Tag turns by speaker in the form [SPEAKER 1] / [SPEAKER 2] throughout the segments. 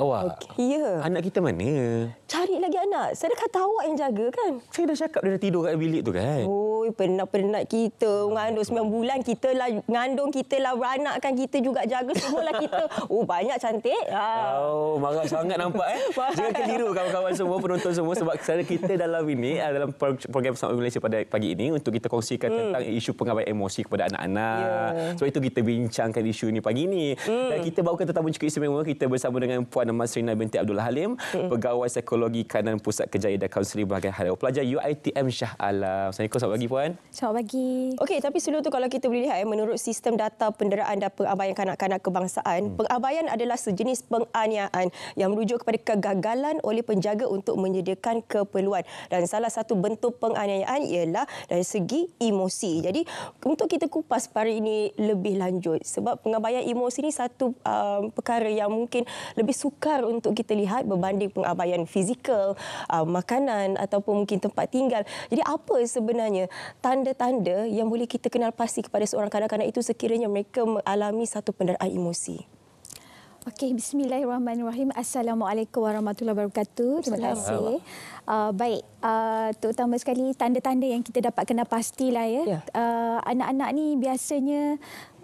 [SPEAKER 1] Awak? Okay. Ya. Anak kita mana?
[SPEAKER 2] Cari lagi anak. Saya dah kata awak yang jaga kan?
[SPEAKER 1] Saya dah cakap dia dah tidur kat bilik tu kan? Oh,
[SPEAKER 2] penat-penat kita. Mengandung sembilan bulan, kita lah mengandung, kita lah beranakkan, kita juga jaga semua lah kita. Oh, banyak cantik. Ha.
[SPEAKER 1] Oh, marah sangat nampak eh. Jangan keliru kawan-kawan semua, penonton semua. Sebab kita dalam ini, ah, dalam program Sama Malaysia pada pagi ini untuk kita kongsikan hmm. tentang isu pengabaian emosi kepada anak-anak. Yeah. Sebab itu kita bincangkan isu ini pagi ini. Hmm. Dan kita bawakan tetamu cukup istimewa. Kita bersama dengan Puan Puan Masrina binti Abdul Halim, okay. pegawai psikologi kanan Pusat Kejayaan dan Kaunseling Bahagian Harian Pelajar UiTM Shah Alam. Assalamualaikum, selamat pagi Puan.
[SPEAKER 2] Selamat pagi. Okey, tapi sebelum tu kalau kita boleh lihat eh, menurut sistem data penderaan dan pengabaian kanak-kanak kebangsaan, hmm. pengabaian adalah sejenis penganiayaan yang merujuk kepada kegagalan oleh penjaga untuk menyediakan keperluan dan salah satu bentuk penganiayaan ialah dari segi emosi. Jadi untuk kita kupas pada ini lebih lanjut sebab pengabaian emosi ini satu um, perkara yang mungkin lebih suka sukar untuk kita lihat berbanding pengabaian fizikal, uh, makanan ataupun mungkin tempat tinggal. Jadi apa sebenarnya tanda-tanda yang boleh kita kenal pasti kepada seorang kanak-kanak itu sekiranya mereka mengalami satu penderaan emosi?
[SPEAKER 3] Okey, bismillahirrahmanirrahim. Assalamualaikum warahmatullahi wabarakatuh. Terima kasih. Uh, baik, uh, terutama sekali tanda-tanda yang kita dapat kenal pastilah ya. Anak-anak ya. uh, ni biasanya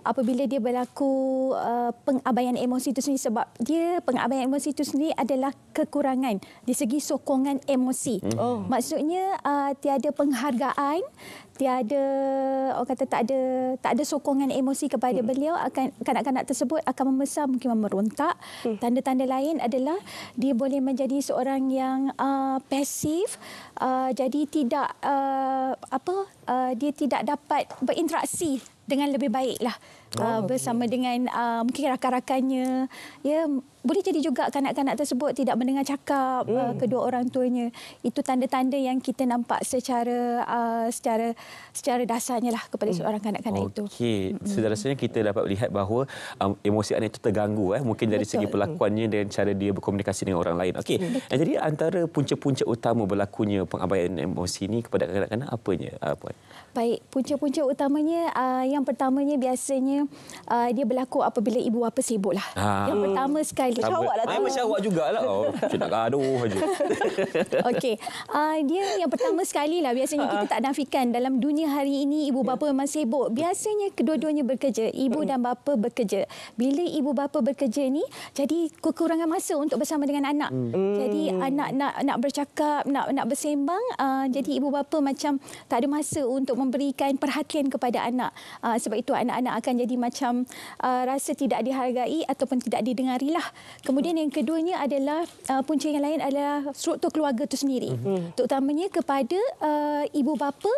[SPEAKER 3] apabila dia berlaku uh, pengabaian emosi itu sendiri sebab dia pengabaian emosi itu sendiri adalah kekurangan di segi sokongan emosi. Hmm. Oh. Maksudnya uh, tiada penghargaan, tiada orang kata tak ada tak ada sokongan emosi kepada hmm. beliau akan kanak-kanak tersebut akan membesar mungkin memberontak. Hmm. Tanda-tanda lain adalah dia boleh menjadi seorang yang uh, pasif uh, jadi tidak uh, apa uh, dia tidak dapat berinteraksi dengan lebih baiklah oh, uh, bersama okay. dengan uh, mungkin rakan-rakannya ya boleh jadi juga kanak-kanak tersebut tidak mendengar cakap hmm. uh, kedua orang tuanya itu tanda-tanda yang kita nampak secara uh, secara secara dasarnya lah kepada hmm. seorang kanak-kanak okay. itu
[SPEAKER 1] okey sederhananya kita dapat lihat bahawa um, emosi anak itu terganggu eh mungkin dari Betul. segi perlakuannya dan cara dia berkomunikasi dengan orang lain okey jadi antara punca-punca utama berlakunya pengabaian emosi ini kepada kanak-kanak apanya uh, puan
[SPEAKER 3] baik punca-punca utamanya uh, yang pertamanya biasanya uh, dia berlaku apabila ibu bapa sibuklah ha. yang pertama sekali macam awak lah. Saya macam
[SPEAKER 1] awak jugalah. Oh, saya nak gaduh saja. Okey.
[SPEAKER 3] Uh, dia yang pertama sekali lah. Biasanya kita tak nafikan dalam dunia hari ini ibu ya. bapa memang sibuk. Biasanya kedua-duanya bekerja. Ibu dan bapa bekerja. Bila ibu bapa bekerja ni, jadi kekurangan masa untuk bersama dengan anak. Hmm. Jadi hmm. anak nak nak bercakap, nak nak bersembang. Uh, jadi ibu bapa macam tak ada masa untuk memberikan perhatian kepada anak. Uh, sebab itu anak-anak akan jadi macam uh, rasa tidak dihargai ataupun tidak didengarilah. Kemudian yang keduanya adalah uh, punca yang lain adalah struktur keluarga itu sendiri. Mm -hmm. Terutamanya kepada uh, ibu bapa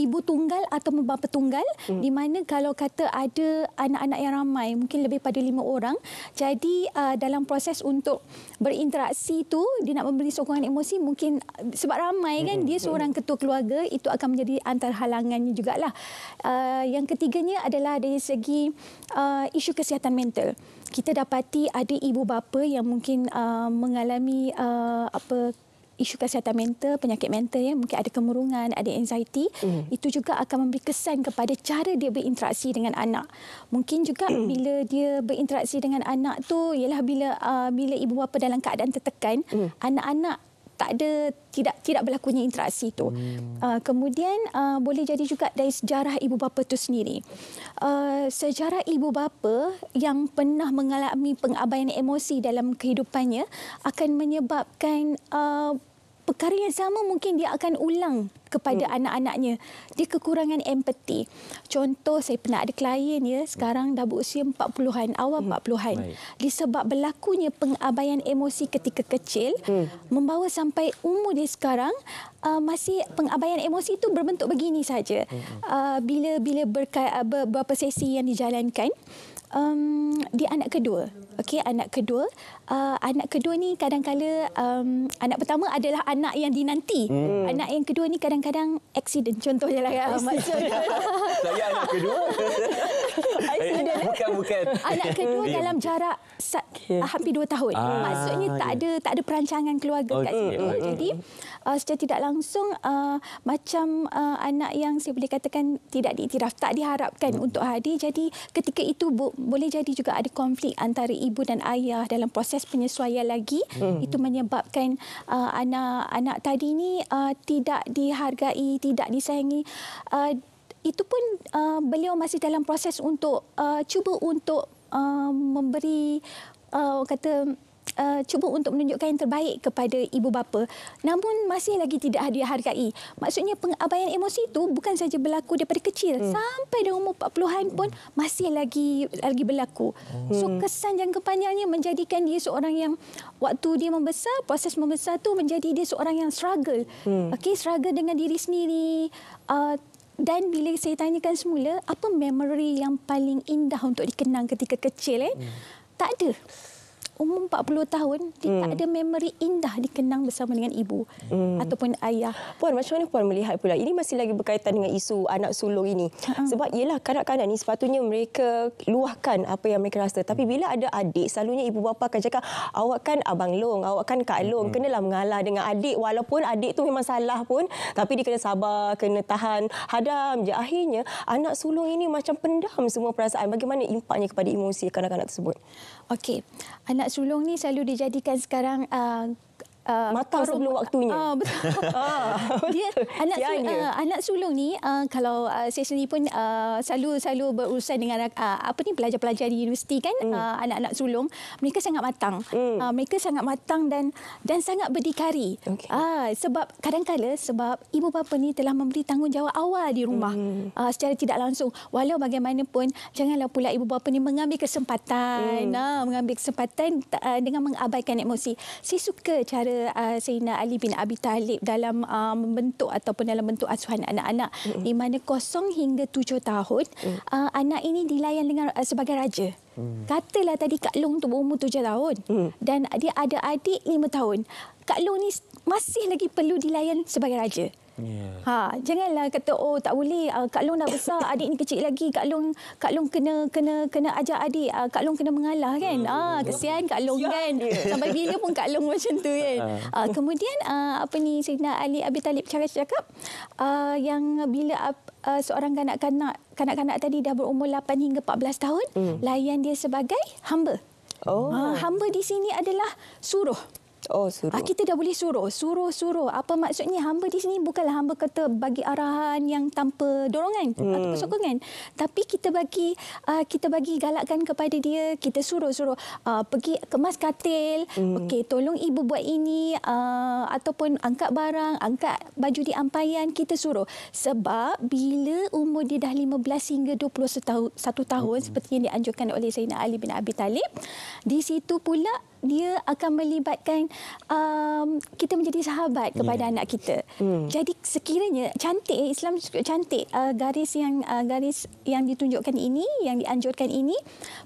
[SPEAKER 3] ibu tunggal atau bapa tunggal hmm. di mana kalau kata ada anak-anak yang ramai mungkin lebih pada lima orang jadi uh, dalam proses untuk berinteraksi tu dia nak memberi sokongan emosi mungkin uh, sebab ramai kan hmm. dia hmm, seorang hmm. ketua keluarga itu akan menjadi antara halangannya lah. uh, yang ketiganya adalah dari segi uh, isu kesihatan mental kita dapati ada ibu bapa yang mungkin uh, mengalami uh, apa isu kesihatan mental, penyakit mental ya, mungkin ada kemurungan, ada anxiety, mm. itu juga akan memberi kesan kepada cara dia berinteraksi dengan anak. Mungkin juga mm. bila dia berinteraksi dengan anak tu ialah bila uh, bila ibu bapa dalam keadaan tertekan, mm. anak-anak tak ada tidak tidak berlakunya interaksi itu. Hmm. Uh, kemudian uh, boleh jadi juga dari sejarah ibu bapa itu sendiri. Uh, sejarah ibu bapa yang pernah mengalami pengabaian emosi dalam kehidupannya akan menyebabkan uh, perkara yang sama mungkin dia akan ulang kepada hmm. anak-anaknya. Dia kekurangan empati. Contoh saya pernah ada klien ya, sekarang dah berusia 40-an, awal hmm. 40-an. Disebab berlakunya pengabaian emosi ketika kecil, hmm. membawa sampai umur dia sekarang uh, masih pengabaian emosi itu berbentuk begini saja. Hmm, hmm. Uh, bila bila berka, uh, beberapa sesi yang dijalankan, um, dia anak kedua. Okey, anak kedua. Uh, anak kedua ni kadang-kala um, anak pertama adalah anak yang dinanti. Hmm. Anak yang kedua ni kadang-kadang accident contohnya lah. Saya anak kedua.
[SPEAKER 1] bukan bukan. Anak kedua dalam
[SPEAKER 3] jarak okay. hampir dua tahun. Ah, Maksudnya tak yeah. ada tak ada perancangan keluarga okay. kat situ. Okay. Jadi uh, secara tidak langsung uh, macam uh, anak yang saya boleh katakan tidak diiktiraf, tak diharapkan hmm. untuk hadir. Jadi ketika itu bu, boleh jadi juga ada konflik antara ibu dan ayah dalam proses penyesuaian lagi. Hmm. Itu menyebabkan anak-anak uh, tadi ni uh, tidak dihargai, tidak disayangi. Uh, itu pun uh, beliau masih dalam proses untuk uh, cuba untuk uh, memberi uh, kata uh, cuba untuk menunjukkan yang terbaik kepada ibu bapa namun masih lagi tidak dihargai maksudnya pengabaian emosi itu bukan saja berlaku daripada kecil hmm. sampai dah umur 40-an pun masih lagi lagi berlaku hmm. so kesan jangka panjangnya menjadikan dia seorang yang waktu dia membesar proses membesar tu menjadi dia seorang yang struggle hmm. okey struggle dengan diri sendiri uh, dan bila saya tanyakan semula, apa memori yang paling indah untuk dikenang ketika kecil? Eh? Hmm. Tak ada. Umum 40 tahun
[SPEAKER 2] dia hmm. ada memory indah dikenang
[SPEAKER 3] bersama dengan ibu
[SPEAKER 2] hmm. ataupun ayah. Puan macam mana puan melihat pula ini masih lagi berkaitan dengan isu anak sulung ini. Hmm. Sebab ialah kanak-kanak ni sepatutnya mereka luahkan apa yang mereka rasa. Tapi bila ada adik selalunya ibu bapa akan cakap awak kan abang long, awak kan kak long, hmm. kenalah mengalah dengan adik walaupun adik tu memang salah pun tapi dia kena sabar, kena tahan, hadam je. Akhirnya anak sulung ini macam pendam semua perasaan. Bagaimana impaknya kepada emosi kanak-kanak tersebut? Okey, anak sulung ni selalu dijadikan sekarang uh, uh, matang sebelum waktunya. Uh, betul. Ah, dia
[SPEAKER 3] anak sul, uh, anak sulung ni uh, kalau uh, saya sendiri pun uh, selalu selalu berurusan dengan uh, apa ni pelajar-pelajar di universiti kan mm. uh, anak-anak sulung mereka sangat matang. Mm. Uh, mereka sangat matang dan dan sangat berdikari. Okay. Uh, sebab kadang-kala sebab ibu bapa ni telah memberi tanggungjawab awal di rumah mm. uh, secara tidak langsung. Walau bagaimanapun janganlah pula ibu bapa ni mengambil kesempatan mm. uh, mengambil kesempatan uh, dengan mengabaikan emosi. Saya suka cara uh, Sayyidina Ali bin Abi Talib dalam uh, membentuk ataupun dalam bentuk asuhan anak-anak mm -hmm. di mana kosong hingga tujuh tahun mm. uh, anak ini dilayan dengan uh, sebagai raja. Mm. Katalah tadi Kak Long tu berumur tujuh tahun mm. dan dia ada adik lima tahun. Kak Long ni masih lagi perlu dilayan sebagai raja. Yeah. Ha, janganlah kata oh tak boleh uh, Kak Long dah besar, adik ni kecil lagi. Kak Long Kak Long kena kena kena ajak adik. Uh, Kak Long kena mengalah kan? Ha, uh, uh, kesian Kak Long kan. Dia. Sampai bila pun Kak Long macam tu kan. Uh. kemudian uh, apa ni Sina Ali Abi Talib cara cakap uh, yang bila uh, seorang kanak-kanak kanak-kanak tadi dah berumur 8 hingga 14 tahun, mm. layan dia sebagai hamba. Oh. Uh, hamba di sini adalah suruh.
[SPEAKER 2] Oh, ah, suruh. Kita
[SPEAKER 3] dah boleh suruh. Suruh, suruh. Apa maksudnya hamba di sini bukanlah hamba kata bagi arahan yang tanpa dorongan hmm. atau sokongan. Tapi kita bagi uh, kita bagi galakkan kepada dia. Kita suruh, suruh. Uh, pergi kemas katil. Hmm. Okey, tolong ibu buat ini. Uh, ataupun angkat barang, angkat baju di ampayan. Kita suruh. Sebab bila umur dia dah 15 hingga 21 tahun hmm. seperti yang dianjurkan oleh Sayyidina Ali bin Abi Talib, di situ pula dia akan melibatkan um, kita menjadi sahabat hmm. kepada yeah. anak kita. Hmm. Jadi sekiranya cantik Islam cantik uh, garis yang uh, garis yang ditunjukkan ini yang dianjurkan ini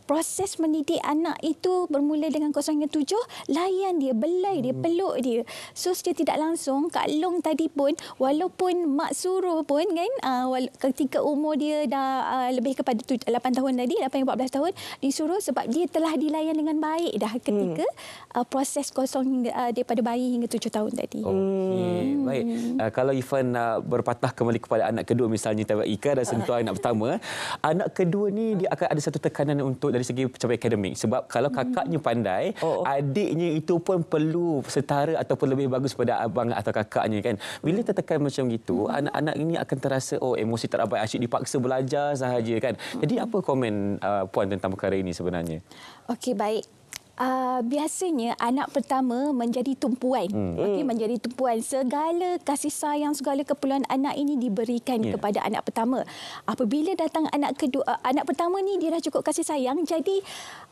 [SPEAKER 3] proses mendidik anak itu bermula dengan kosongnya tujuh layan dia belai dia hmm. peluk dia. So dia tidak langsung Kak Long tadi pun walaupun mak suruh pun kan uh, ketika umur dia dah uh, lebih kepada 8 tahun tadi 8 14 tahun disuruh sebab dia telah dilayan dengan baik dah ketika hmm uh, proses kosong hingga, uh, daripada bayi hingga tujuh tahun tadi.
[SPEAKER 1] Okey, hmm. baik. Uh, kalau Ifan nak berpatah kembali kepada anak kedua misalnya Tawa Ika dan sentuh uh. anak pertama, anak kedua ni dia ah. akan ada satu tekanan untuk dari segi pencapaian akademik. Sebab kalau hmm. kakaknya pandai, oh, oh. adiknya itu pun perlu setara ataupun lebih bagus pada abang atau kakaknya kan. Bila tertekan macam itu, hmm. anak-anak ini akan terasa oh emosi terabai asyik dipaksa belajar sahaja kan. Hmm. Jadi apa komen uh, puan tentang perkara ini sebenarnya?
[SPEAKER 3] Okey baik uh, biasanya anak pertama menjadi tumpuan. Hmm. Okey, hmm. menjadi tumpuan segala kasih sayang, segala keperluan anak ini diberikan yeah. kepada anak pertama. Apabila datang anak kedua, uh, anak pertama ni dia dah cukup kasih sayang, jadi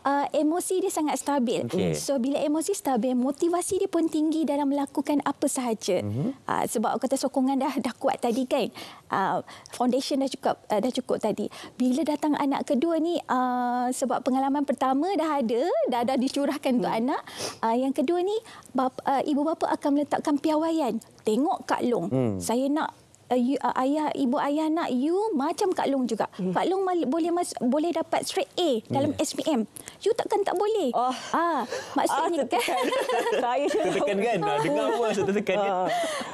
[SPEAKER 3] uh, emosi dia sangat stabil. Okay. Hmm. So bila emosi stabil, motivasi dia pun tinggi dalam melakukan apa sahaja. Mm-hmm. Uh, sebab kata sokongan dah dah kuat tadi kan. Uh, foundation dah cukup uh, dah cukup tadi. Bila datang anak kedua ni uh, sebab pengalaman pertama dah ada, dah ada di curahkan untuk hmm. anak. Uh, yang kedua ni bapa, uh, ibu bapa akan meletakkan piawaian. Tengok Kak Long. Hmm. Saya nak Uh, uh, ayah ibu ayah nak you macam Kak Long juga. Hmm. Kak Long boleh mas, boleh dapat straight A dalam yeah. Hmm. SPM. You takkan tak boleh. Oh. Ah, maksudnya ah, kan. Saya tertekan kan. Ah. Dengar pun saya
[SPEAKER 1] tertekan. Kan? Ah.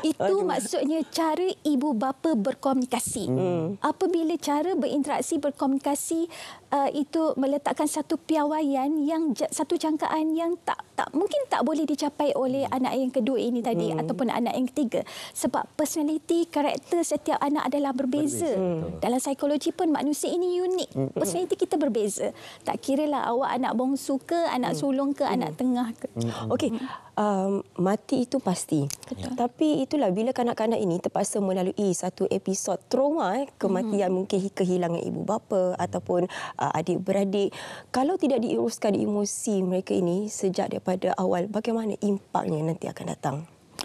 [SPEAKER 1] Itu Aduh. maksudnya
[SPEAKER 3] cara ibu bapa berkomunikasi. Hmm. Apabila cara berinteraksi berkomunikasi uh, itu meletakkan satu piawaian yang satu jangkaan yang tak tak mungkin tak boleh dicapai oleh hmm. anak yang kedua ini tadi hmm. ataupun anak yang ketiga sebab personality karakter karakter setiap anak adalah berbeza. berbeza. Hmm. Dalam psikologi pun manusia ini unik. Mm. Personaliti
[SPEAKER 2] kita berbeza. Tak kira lah awak anak bongsu ke, anak mm. sulung ke, mm. anak tengah ke. Mm. Okey. Um, mati itu pasti. Betul. Tapi itulah bila kanak-kanak ini terpaksa melalui satu episod trauma eh, kematian mm. mungkin kehilangan ibu bapa ataupun uh, adik-beradik. Kalau tidak diuruskan emosi mereka ini sejak daripada awal, bagaimana impaknya nanti akan datang?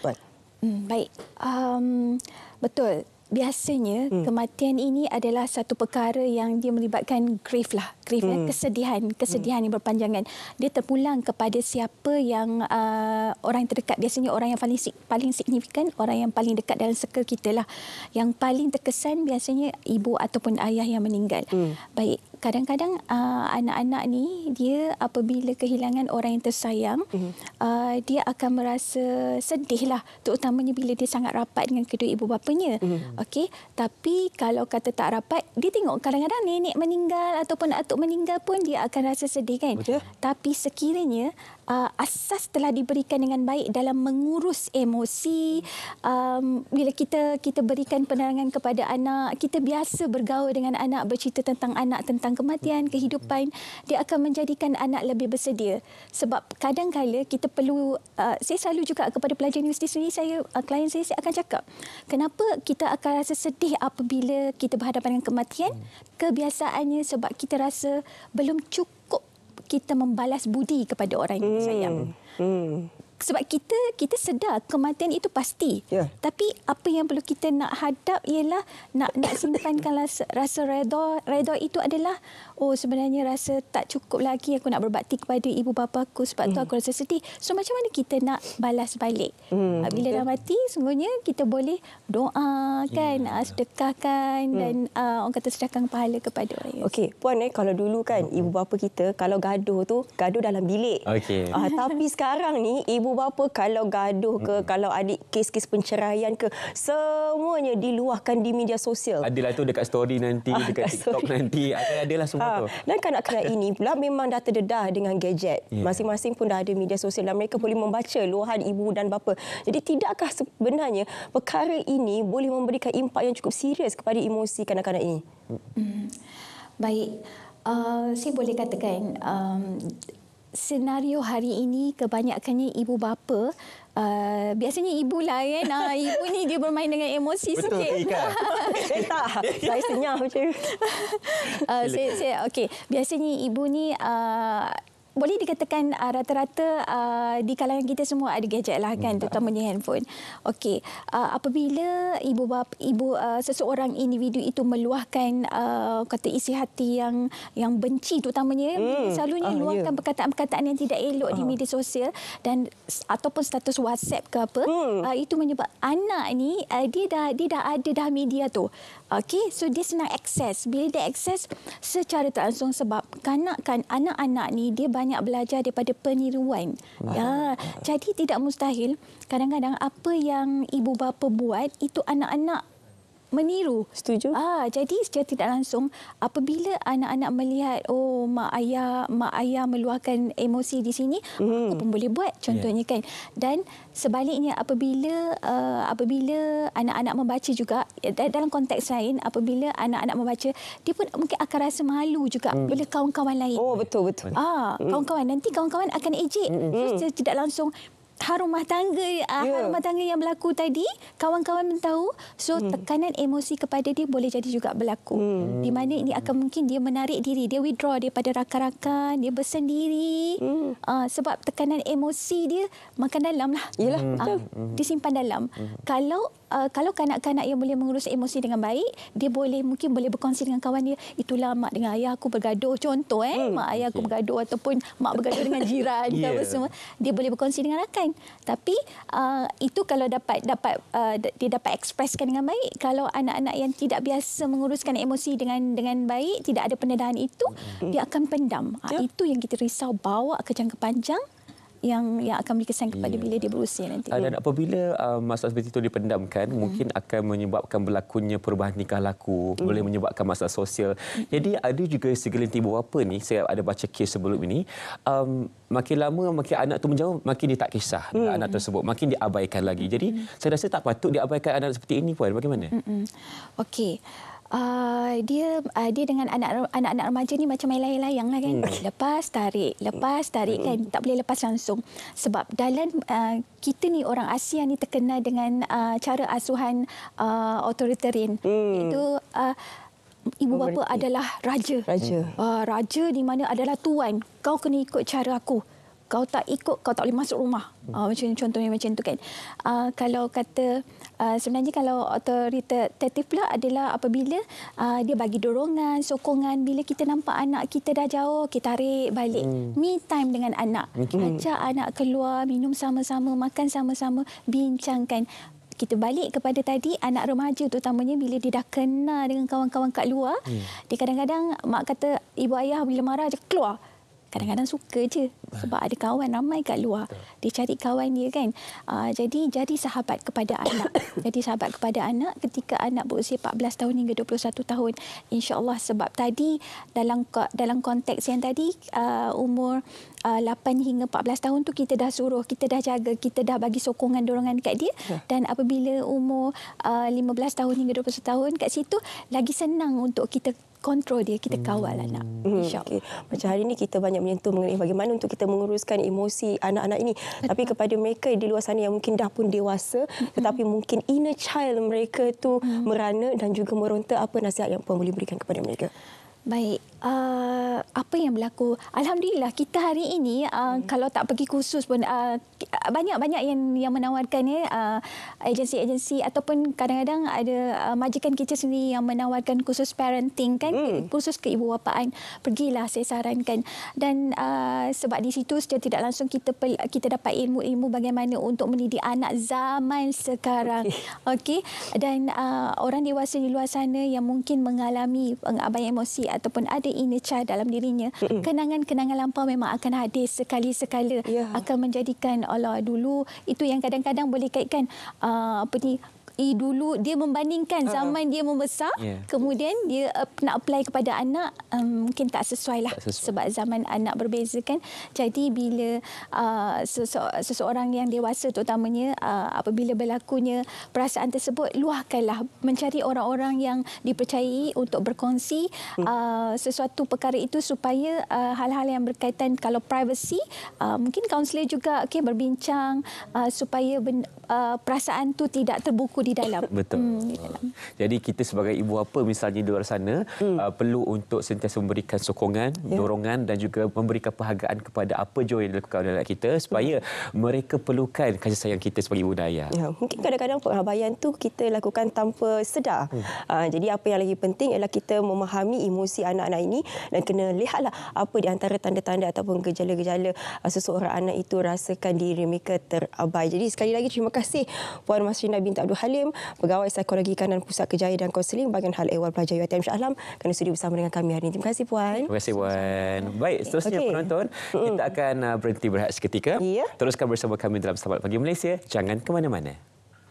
[SPEAKER 2] Baik. Hmm, baik. Um,
[SPEAKER 3] betul. Biasanya hmm. kematian ini adalah satu perkara yang dia melibatkan grief lah, grief lah, hmm. ya, kesedihan, kesedihan hmm. yang berpanjangan. Dia terpulang kepada siapa yang uh, orang terdekat. Biasanya orang yang paling paling signifikan, orang yang paling dekat dalam sekel kita lah. Yang paling terkesan biasanya ibu ataupun ayah yang meninggal. Hmm. Baik kadang-kadang uh, anak-anak ni dia apabila kehilangan orang yang tersayang mm-hmm. uh, dia akan merasa sedih lah terutamanya bila dia sangat rapat dengan kedua ibu bapanya mm-hmm. okey tapi kalau kata tak rapat dia tengok kadang-kadang nenek meninggal ataupun atuk meninggal pun dia akan rasa sedih kan okay. tapi sekiranya uh, asas telah diberikan dengan baik dalam mengurus emosi um, bila kita kita berikan penerangan kepada anak kita biasa bergaul dengan anak bercerita tentang anak tentang kematian kehidupan dia akan menjadikan anak lebih bersedia sebab kadang-kala kita perlu uh, saya selalu juga kepada pelajar universiti sendiri saya uh, klien saya saya akan cakap kenapa kita akan rasa sedih apabila kita berhadapan dengan kematian hmm. kebiasaannya sebab kita rasa belum cukup kita membalas budi kepada orang yang kita hmm. sayang. Hmm. Hmm sebab kita kita sedar kematian itu pasti. Ya. Tapi apa yang perlu kita nak hadap ialah nak nak simpankan rasa, rasa redha. Redha itu adalah oh sebenarnya rasa tak cukup lagi aku nak berbakti kepada ibu bapa aku sebab hmm. tu aku rasa sedih. So macam mana kita nak balas balik?
[SPEAKER 2] Hmm. Ah, bila ya. dah
[SPEAKER 3] mati sungguhnya kita boleh doa
[SPEAKER 2] kan, ya. Ah, sedekahkan hmm. dan uh, orang kata sedekahkan pahala kepada orang. Yes. Okey, puan eh kalau dulu kan hmm. ibu bapa kita kalau gaduh tu gaduh dalam bilik.
[SPEAKER 1] Okay. Uh,
[SPEAKER 2] tapi sekarang ni ibu ibu bapa kalau gaduh ke, mm-hmm. kalau ada kes-kes penceraian ke, semuanya diluahkan di media sosial.
[SPEAKER 1] Adalah itu dekat story nanti, ah, dekat TikTok story. nanti, adalah semua ha. tu.
[SPEAKER 2] Dan kanak-kanak ini pula memang dah terdedah dengan gadget. Yeah. Masing-masing pun dah ada media sosial dan mereka boleh membaca luahan ibu dan bapa. Jadi tidakkah sebenarnya perkara ini boleh memberikan impak yang cukup serius kepada emosi kanak-kanak ini? Mm. Baik. Uh, saya boleh katakan um, senario hari ini kebanyakannya ibu
[SPEAKER 3] bapa Uh, biasanya ibu lah kan. Nah, uh, ibu ni dia bermain dengan emosi Betul, sikit. Betul, eh, Ika. eh, tak.
[SPEAKER 2] Saya senyap macam ni.
[SPEAKER 3] Uh, saya, saya, okay. Biasanya ibu ni uh, boleh dikatakan ah, rata-rata uh, di kalangan kita semua ada gadget lah kan, hmm. terutamanya handphone. Okey, uh, apabila ibu bapa ibu uh, seseorang individu itu meluahkan uh, kata isi hati yang yang benci terutamanya hmm. selalunya ah, ya. luahkan yeah. perkataan-perkataan yang tidak elok ah. di media sosial dan ataupun status WhatsApp ke apa, hmm. uh, itu menyebab anak ni uh, dia dah dia dah ada dah media tu. Okey, so dia senang akses. Bila dia akses secara tak langsung sebab kanak-kanak kan, anak-anak ni dia banyak banyak belajar daripada peniruan. Ah. Ya, jadi tidak mustahil kadang-kadang apa yang ibu bapa buat itu anak-anak meniru. Setuju. Ah, jadi secara tidak langsung apabila anak-anak melihat oh mak ayah mak ayah meluahkan emosi di sini, mm. aku mhm. pun boleh buat contohnya yeah. kan. Dan sebaliknya apabila uh, apabila anak-anak membaca juga eh, dalam konteks lain apabila anak-anak membaca dia pun mungkin akan rasa malu juga mm. bila kawan-kawan lain. Oh, betul betul. Ah, mm. kawan-kawan nanti kawan-kawan akan ejek. Mm. secara tidak langsung harumah tangga yeah. harumah ya. tangga yang berlaku tadi kawan-kawan tahu so hmm. tekanan emosi kepada dia boleh jadi juga berlaku hmm. di mana ini akan hmm. mungkin dia menarik diri dia withdraw daripada rakan-rakan dia bersendiri hmm. uh, sebab tekanan emosi dia makan dalamlah iyalah hmm. uh, ah, disimpan dalam hmm. kalau uh, kalau kanak-kanak yang boleh mengurus emosi dengan baik, dia boleh mungkin boleh berkongsi dengan kawan dia, itulah mak dengan ayah aku bergaduh contoh eh, hmm. mak ayah aku okay. bergaduh ataupun mak bergaduh dengan jiran yeah. apa semua, dia boleh berkongsi dengan rakan. Tapi uh, itu kalau dapat dapat uh, dia dapat ekspreskan dengan baik, kalau anak-anak yang tidak biasa menguruskan emosi dengan dengan baik, tidak ada pendedahan itu, hmm. dia akan pendam. Yeah. Ya. itu yang kita risau bawa ke jangka panjang yang yang akan memberi kesan kepada yeah. bila dia berusia nanti. Dan
[SPEAKER 1] apabila uh, masalah seperti itu dipendamkan, hmm. mungkin akan menyebabkan berlakunya perubahan nikah laku, hmm. boleh menyebabkan masalah sosial. Hmm. Jadi ada juga segelintir apa ni, saya ada baca kes sebelum ini, um, makin lama makin anak tu menjauh, makin dia tak kisah hmm. anak hmm. tersebut, makin diabaikan lagi. Jadi hmm. saya rasa tak patut diabaikan anak seperti ini pun. Bagaimana?
[SPEAKER 3] Hmm. hmm. Okey. Uh, dia uh, dia dengan anak-anak remaja ni macam main layang-layang lah kan. Hmm. Lepas, tarik. Lepas, tarik kan. Hmm. Tak boleh lepas langsung. Sebab dalam uh, kita ni orang Asia ni terkenal dengan uh, cara asuhan uh, authoritarian. Hmm. Itu uh, ibu bapa Memeriki. adalah raja. Raja. Uh, raja di mana adalah tuan. Kau kena ikut cara aku. Kau tak ikut, kau tak boleh masuk rumah. Uh, macam contohnya macam tu kan. Uh, kalau kata... Ah, sebenarnya kalau authoritative pula adalah apabila uh, dia bagi dorongan, sokongan bila kita nampak anak kita dah jauh, kita tarik balik. Hmm. Me time dengan anak. Ajak anak keluar, minum sama-sama, makan sama-sama, bincangkan kita balik kepada tadi anak remaja terutamanya bila dia dah kenal dengan kawan-kawan kat luar hmm. dia kadang-kadang mak kata ibu ayah bila marah je keluar kadang-kadang suka je sebab ada kawan ramai kat luar dia cari kawan dia kan uh, jadi jadi sahabat kepada anak jadi sahabat kepada anak ketika anak berusia 14 tahun hingga 21 tahun insyaallah sebab tadi dalam dalam konteks yang tadi uh, umur 8 uh, hingga 14 tahun tu kita dah suruh, kita dah jaga, kita dah bagi sokongan dorongan kat dia. Ya. Dan apabila umur 15 uh, tahun hingga 21 tahun kat situ, lagi senang untuk kita kontrol dia, kita kawal hmm. anak. Hmm, insya Okay.
[SPEAKER 2] Macam hari ini kita banyak menyentuh mengenai bagaimana untuk kita menguruskan emosi anak-anak ini. Betul. Tapi kepada mereka di luar sana yang mungkin dah pun dewasa, tetapi mungkin inner child mereka tu mm. merana dan juga meronta, apa nasihat yang Puan boleh berikan kepada mereka? Baik. Uh, apa yang berlaku? Alhamdulillah kita hari ini uh, hmm. kalau tak pergi khusus pun ah,
[SPEAKER 3] banyak-banyak uh, yang yang menawarkan ya uh, agensi-agensi ataupun kadang-kadang ada uh, majikan kita sendiri yang menawarkan khusus parenting kan, hmm. kursus keibuwapaan. Pergilah saya sarankan. Dan uh, sebab di situ secara tidak langsung kita kita dapat ilmu-ilmu bagaimana untuk mendidik anak zaman sekarang. Okey. Okay? Dan uh, orang dewasa di luar sana yang mungkin mengalami pengabaian emosi ataupun ada inner child dalam dirinya mm-hmm. kenangan-kenangan lampau memang akan hadir sekali sekala yeah. akan menjadikan Allah dulu itu yang kadang-kadang boleh kaitkan uh, apa ni MUI e dulu dia membandingkan ah. zaman dia membesar yeah. kemudian dia uh, nak apply kepada anak um, mungkin tak sesuai lah sebab zaman anak berbeza kan jadi bila uh, sese- seseorang yang dewasa terutamanya uh, apabila berlakunya perasaan tersebut luahkanlah mencari orang-orang yang dipercayai untuk berkongsi hmm. uh, sesuatu perkara itu supaya uh, hal-hal yang berkaitan kalau privacy uh, mungkin kaunselor juga okay, berbincang uh, supaya ben- uh, perasaan tu tidak terbuku di dalam. Betul. Hmm, di dalam.
[SPEAKER 1] Ah. Jadi kita sebagai ibu apa misalnya di luar sana hmm. uh, perlu untuk sentiasa memberikan sokongan, yeah. dorongan dan juga memberikan penghargaan kepada apa jua yang dilakukan oleh anak kita supaya hmm. mereka perlukan kasih sayang kita sebagai ibu daya. Ya,
[SPEAKER 2] mungkin kadang-kadang pengabaian tu kita lakukan tanpa sedar. Hmm. Uh, jadi apa yang lagi penting ialah kita memahami emosi anak-anak ini dan kena lihatlah apa di antara tanda-tanda ataupun gejala-gejala uh, seseorang anak itu rasakan diri mereka terabai. Jadi sekali lagi terima kasih Puan Masrina binti Abdul Halim Salim, Pegawai Psikologi Kanan Pusat Kejaya dan Konseling bagian hal ehwal pelajar UiTM Shah Alam kerana sudi bersama dengan kami hari ini. Terima kasih Puan.
[SPEAKER 1] Terima kasih Puan. Baik, seterusnya okay. penonton, kita akan uh, berhenti berehat seketika. Yeah. Teruskan bersama kami dalam Selamat Pagi Malaysia. Jangan ke mana-mana.